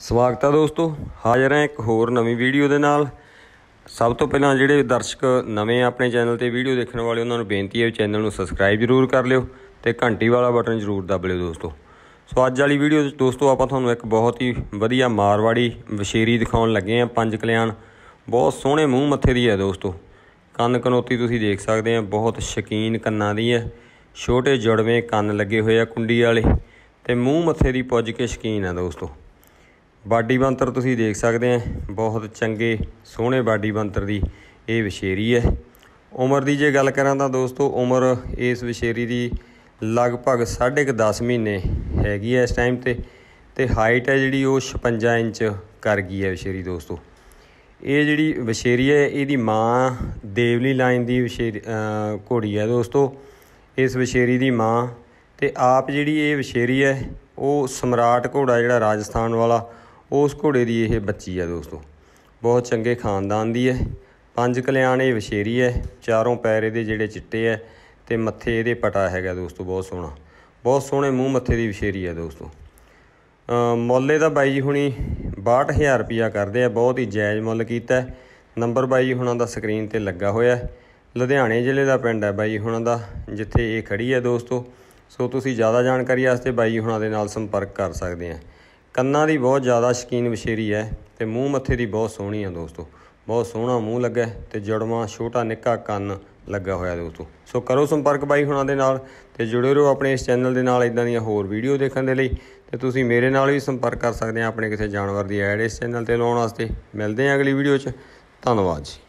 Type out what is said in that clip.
ਸਵਾਗਤ ਹੈ ਦੋਸਤੋ ਹਾਜ਼ਰ ਹਾਂ ਇੱਕ ਹੋਰ ਨਵੀਂ ਵੀਡੀਓ ਦੇ ਨਾਲ ਸਭ ਤੋਂ ਪਹਿਲਾਂ ਜਿਹੜੇ ਦਰਸ਼ਕ ਨਵੇਂ ਆਪਣੇ ਚੈਨਲ ਤੇ ਵੀਡੀਓ ਦੇਖਣ ਵਾਲੇ ਉਹਨਾਂ ਨੂੰ ਬੇਨਤੀ ਹੈ ਚੈਨਲ ਨੂੰ ਸਬਸਕ੍ਰਾਈਬ ਜ਼ਰੂਰ ਕਰ ਲਿਓ ਤੇ ਘੰਟੀ ਵਾਲਾ ਬਟਨ ਜ਼ਰੂਰ ਦਬ ਲਿਓ ਦੋਸਤੋ ਸੋ ਅੱਜ ਵਾਲੀ ਵੀਡੀਓ ਵਿੱਚ ਦੋਸਤੋ ਆਪਾਂ ਤੁਹਾਨੂੰ ਇੱਕ ਬਹੁਤ ਹੀ ਵਧੀਆ ਮਾਰਵਾੜੀ ਵਸ਼ੇਰੀ ਦਿਖਾਉਣ ਲੱਗੇ ਆ ਪੰਜ ਕਲਿਆਣ ਬਹੁਤ ਸੋਹਣੇ ਮੂੰਹ ਮੱਥੇ ਦੀ ਹੈ ਦੋਸਤੋ ਕੰਨ ਕਨੋਤੀ ਤੁਸੀਂ ਦੇਖ ਸਕਦੇ ਆ ਬਹੁਤ ਸ਼ਕੀਨ ਕੰਨਾਂ ਦੀ ਹੈ ਛੋਟੇ ਜੜਵੇਂ ਕੰਨ ਲੱਗੇ ਹੋਏ ਆ ਕੁੰਡੀ ਵਾਲੇ ਤੇ ਮੂੰਹ ਮੱਥੇ ਦੀ ਪੁੱਜ ਕੇ ਸ਼ਕੀਨ ਆ ਦੋਸਤੋ ਬਾਡੀ ਬੰਤਰ ਤੁਸੀਂ ਦੇਖ ਸਕਦੇ ਆ ਬਹੁਤ ਚੰਗੇ ਸੋਹਣੇ ਬਾਡੀ ਬੰਤਰ ਦੀ ਇਹ ਵਿਸ਼ੇਰੀ ਹੈ ਉਮਰ ਦੀ ਜੇ ਗੱਲ ਕਰਾਂ ਤਾਂ ਦੋਸਤੋ ਉਮਰ ਇਸ ਵਿਸ਼ੇਰੀ ਦੀ ਲਗਭਗ 10.5 ਮਹੀਨੇ ਹੈਗੀ ਹੈ ਇਸ ਟਾਈਮ ਤੇ ਤੇ ਹਾਈਟ ਹੈ ਜਿਹੜੀ ਉਹ 56 ਇੰਚ ਕਰ ਗਈ ਹੈ ਵਿਸ਼ੇਰੀ ਦੋਸਤੋ ਇਹ ਜਿਹੜੀ ਵਿਸ਼ੇਰੀ ਹੈ ਇਹਦੀ ਮਾਂ ਦੇਵਲੀ ਲਾਈਨ ਦੀ ਵਿਸ਼ੇਰੀ ਘੋੜੀ ਹੈ ਦੋਸਤੋ ਇਸ ਵਿਸ਼ੇਰੀ ਦੀ ਮਾਂ ਤੇ ਆਪ ਜਿਹੜੀ ਇਹ ਵਿਸ਼ੇਰੀ ਹੈ ਉਹ ਸਮਰਾਟ ਘੋੜਾ ਜਿਹੜਾ ਰਾਜਸਥਾਨ ਵਾਲਾ ਉਸ ਘੋੜੇ ਦੀ ਇਹ ਬੱਚੀ ਹੈ ਦੋਸਤੋ ਬਹੁਤ ਚੰਗੇ ਖਾਨਦਾਨ ਦੀ ਹੈ ਪੰਜ ਕਲਿਆਣ ਇਹ ਵਿਸ਼ੇਰੀ ਹੈ ਚਾਰੋਂ ਪੈਰ ਇਹਦੇ ਜਿਹੜੇ ਚਿੱਟੇ ਹੈ ਤੇ ਮੱਥੇ ਇਹਦੇ ਪਟਾ ਹੈਗਾ ਦੋਸਤੋ ਬਹੁਤ ਸੋਹਣਾ ਬਹੁਤ ਸੋਹਣੇ ਮੂੰਹ ਮੱਥੇ ਦੀ ਵਿਸ਼ੇਰੀ ਹੈ ਦੋਸਤੋ ਮੁੱਲੇ ਦਾ ਬਾਈ ਜੀ ਹੁਣੀ 62000 ਰੁਪਿਆ ਕਰਦੇ ਆ ਬਹੁਤ ਹੀ ਜਾਇਜ਼ ਮੁੱਲ ਕੀਤਾ ਨੰਬਰ ਬਾਈ ਜੀ ਹੁਣਾਂ ਦਾ ਸਕਰੀਨ ਤੇ ਲੱਗਾ ਹੋਇਆ ਲੁਧਿਆਣੇ ਜ਼ਿਲ੍ਹੇ ਦਾ ਪਿੰਡ ਹੈ ਬਾਈ ਹੁਣਾਂ ਦਾ ਜਿੱਥੇ ਇਹ ਖੜੀ ਹੈ ਦੋਸਤੋ ਸੋ ਤੁਸੀਂ ਜ਼ਿਆਦਾ ਜਾਣਕਾਰੀ ਵਾਸਤੇ ਬਾਈ ਹੁਣਾਂ ਦੇ ਨਾਲ ਸੰਪਰਕ ਕਰ ਸਕਦੇ ਆ ਕੰਨਾਂ ਦੀ ਬਹੁਤ ਜ਼ਿਆਦਾ ਸ਼ਕੀਨ ਵਿਸ਼ੇਰੀ ਹੈ ਤੇ ਮੂੰਹ ਮੱਥੇ ਦੀ ਬਹੁਤ ਸੋਹਣੀ ਆ ਦੋਸਤੋ ਬਹੁਤ ਸੋਹਣਾ ਮੂੰਹ ਲੱਗਾ ਤੇ ਜੜਵਾ ਛੋਟਾ ਨਿੱਕਾ ਕੰਨ ਲੱਗਾ ਹੋਇਆ ਦੋਸਤੋ ਸੋ ਕਰੋ ਸੰਪਰਕ ਬਾਈ ਹੁਣਾਂ ਦੇ ਨਾਲ ਤੇ ਜੁੜੇ ਰਹੋ ਆਪਣੇ ਇਸ ਚੈਨਲ ਦੇ ਨਾਲ ਇਦਾਂ ਦੀਆਂ ਹੋਰ ਵੀਡੀਓ ਦੇਖਣ ਦੇ ਲਈ ਤੇ ਤੁਸੀਂ ਮੇਰੇ ਨਾਲ ਵੀ ਸੰਪਰਕ ਕਰ ਸਕਦੇ ਆ ਆਪਣੇ ਕਿਸੇ ਜਾਨਵਰ ਦੀ ਐਡ ਇਸ ਚੈਨਲ ਤੇ ਲਾਉਣ ਵਾਸਤੇ ਮਿਲਦੇ ਆ ਅਗਲੀ ਵੀਡੀਓ 'ਚ ਧੰਨਵਾਦ ਜੀ